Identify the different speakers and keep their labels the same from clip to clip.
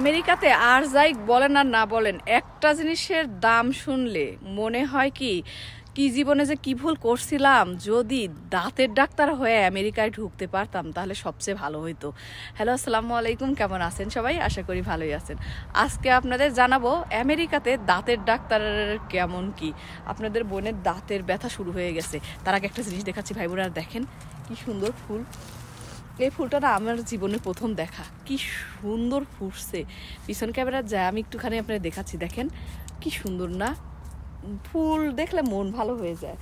Speaker 1: আমেরিকাতে আর যাই বলেন আর না বলেন একটা জিনিসের দাম শুনলে মনে হয় কি কি জীবনে যে কি ভুল করছিলাম যদি দাঁতের ডাক্তার হয়ে আমেরিকায় ঢুকতে পারতাম তাহলে সবচেয়ে ভালো হইতো হ্যালো আসসালামু আলাইকুম কেমন আছেন সবাই আশা করি ভালোই আছেন আজকে আপনাদের জানাবো আমেরিকাতে দাঁতের ডাক্তারের কেমন কি আপনাদের বোনের দাঁতের ব্যথা শুরু হয়ে গেছে তার আগে একটা জিনিস দেখাচ্ছি ভাই বোনেরা দেখেন কি সুন্দর ফুল এই ফুলটা না আমার জীবনে প্রথম দেখা কি সুন্দর ফুটছে পিছন ক্যামেরা যায় আমি একটুখানি আপনারা দেখাচ্ছি দেখেন কি সুন্দর না ফুল দেখলে মন ভালো হয়ে যায়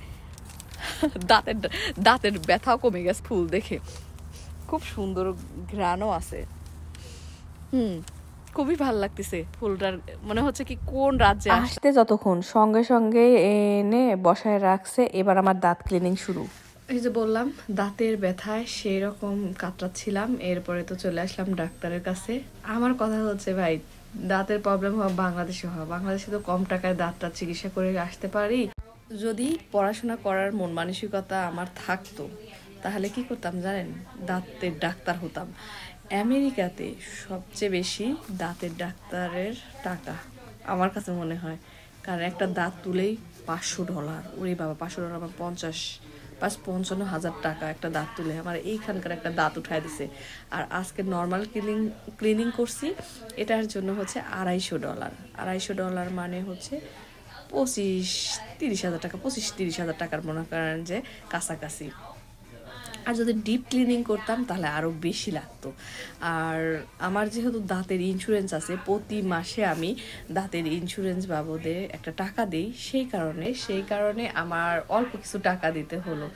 Speaker 1: দাঁতের দাঁতের ব্যথাও কমে গেছে ফুল দেখে খুব সুন্দর ঘ্রাণও আছে হুম খুবই ভালো লাগতেছে ফুলটার মনে হচ্ছে কি কোন রাজ্যে আসতে যতক্ষণ সঙ্গে সঙ্গে এনে বসায় রাখছে এবার আমার দাঁত ক্লিনিং শুরু এই যে বললাম দাঁতের ব্যথায় সেই রকম কাতরাচ্ছিলাম এরপরে তো চলে আসলাম ডাক্তারের কাছে আমার কথা হচ্ছে ভাই দাঁতের প্রবলেম হওয়া বাংলাদেশে হওয়া বাংলাদেশে তো কম টাকায় দাঁতটা চিকিৎসা করে আসতে পারি যদি পড়াশোনা করার মন মানসিকতা আমার থাকতো তাহলে কি করতাম জানেন দাঁতের ডাক্তার হতাম আমেরিকাতে সবচেয়ে বেশি দাঁতের ডাক্তারের টাকা আমার কাছে মনে হয় কারণ একটা দাঁত তুলেই পাঁচশো ডলার ওরে বাবা পাঁচশো ডলার আমার পঞ্চাশ বাস পঞ্চান্ন হাজার টাকা একটা দাঁত তুলে আমার এইখানকার একটা দাঁত উঠাই দিছে আর আজকে নর্মাল ক্লিনিং ক্লিনিং করছি এটার জন্য হচ্ছে আড়াইশো ডলার আড়াইশো ডলার মানে হচ্ছে পঁচিশ তিরিশ হাজার টাকা পঁচিশ তিরিশ হাজার টাকার মনে করেন যে কাছাকাছি আর যদি ডিপ ক্লিনিং করতাম তাহলে আরও বেশি লাগতো আর আমার যেহেতু দাঁতের ইন্স্যুরেন্স আছে প্রতি মাসে আমি দাঁতের ইন্স্যুরেন্স বাবদে একটা টাকা দিই সেই কারণে সেই কারণে আমার অল্প কিছু টাকা দিতে হলো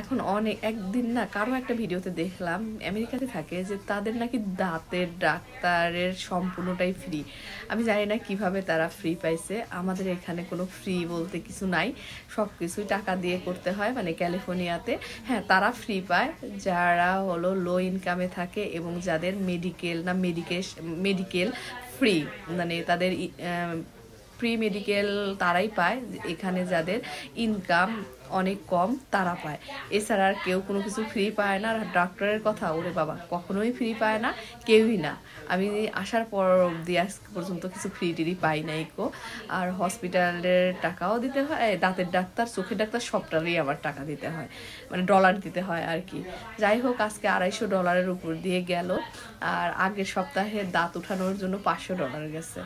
Speaker 1: এখন অনেক একদিন না কারো একটা ভিডিওতে দেখলাম আমেরিকাতে থাকে যে তাদের নাকি দাঁতের ডাক্তারের সম্পূর্ণটাই ফ্রি আমি জানি না কিভাবে তারা ফ্রি পাইছে আমাদের এখানে কোনো ফ্রি বলতে কিছু নাই সব কিছুই টাকা দিয়ে করতে হয় মানে ক্যালিফোর্নিয়াতে হ্যাঁ তারা ফ্রি পায় পায় যারা হলো লো ইনকামে থাকে এবং যাদের মেডিকেল না মেডিকেশ মেডিকেল ফ্রি মানে তাদের প্রি মেডিকেল তারাই পায় এখানে যাদের ইনকাম অনেক কম তারা পায় এছাড়া আর কেউ কোনো কিছু ফ্রি পায় না আর ডাক্তারের কথা ওরে বাবা কখনোই ফ্রি পায় না কেউই না আমি আসার পর অবধি আজ পর্যন্ত কিছু ফ্রি টিরি পাই নাই কো আর হসপিটালের টাকাও দিতে হয় দাঁতের ডাক্তার চোখের ডাক্তার সবটারই আমার টাকা দিতে হয় মানে ডলার দিতে হয় আর কি যাই হোক আজকে আড়াইশো ডলারের উপর দিয়ে গেল আর আগের সপ্তাহে দাঁত উঠানোর জন্য পাঁচশো ডলার গেছে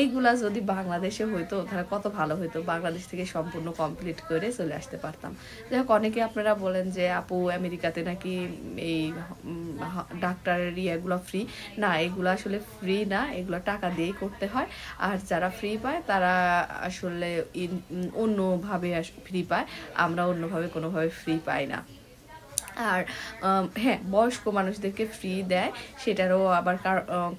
Speaker 1: এইগুলা যদি বাংলাদেশে হইতো তাহলে কত ভালো হইতো বাংলাদেশ থেকে সম্পূর্ণ কমপ্লিট করে চলে আসতে পারতাম যাই হোক অনেকে আপনারা বলেন যে আপু আমেরিকাতে নাকি এই ডাক্তারের ইয়েগুলো ফ্রি না এগুলো আসলে ফ্রি না এগুলো টাকা দিয়েই করতে হয় আর যারা ফ্রি পায় তারা আসলে অন্যভাবে ফ্রি পায় আমরা অন্যভাবে কোনোভাবে ফ্রি পাই না আর হ্যাঁ বয়স্ক মানুষদেরকে ফ্রি দেয় সেটারও আবার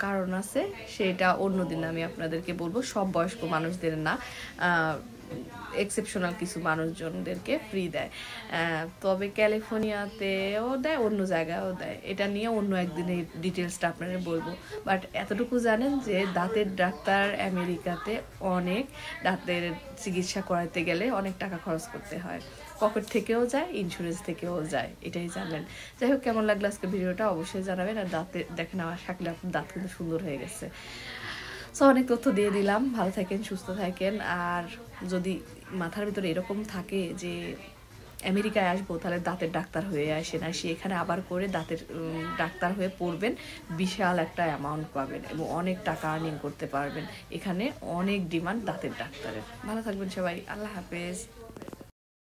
Speaker 1: কারণ আছে সেটা অন্যদিন আমি আপনাদেরকে বলবো সব বয়স্ক মানুষদের না এক্সেপশনাল কিছু মানুষজনদেরকে ফ্রি দেয় তবে ক্যালিফোর্নিয়াতেও দেয় অন্য জায়গায়ও দেয় এটা নিয়ে অন্য একদিনে ডিটেলসটা আপনারা বলবো বাট এতটুকু জানেন যে দাঁতের ডাক্তার আমেরিকাতে অনেক দাঁতের চিকিৎসা করাতে গেলে অনেক টাকা খরচ করতে হয় পকেট থেকেও যায় ইন্স্যুরেন্স থেকেও যায় এটাই জানলেন যাই হোক কেমন লাগলো আজকে ভিডিওটা অবশ্যই জানাবেন আর দাঁতে দেখেন আমার শাকলে আপনার দাঁত কিন্তু সুন্দর হয়ে গেছে সো অনেক তথ্য দিয়ে দিলাম ভালো থাকেন সুস্থ থাকেন আর যদি মাথার ভিতরে এরকম থাকে যে আমেরিকায় আসবো তাহলে দাঁতের ডাক্তার হয়ে আসেন আর সে এখানে আবার করে দাঁতের ডাক্তার হয়ে পড়বেন বিশাল একটা অ্যামাউন্ট পাবেন এবং অনেক টাকা আর্নিং করতে পারবেন এখানে অনেক ডিমান্ড দাঁতের ডাক্তারের ভালো থাকবেন সবাই আল্লাহ হাফেজ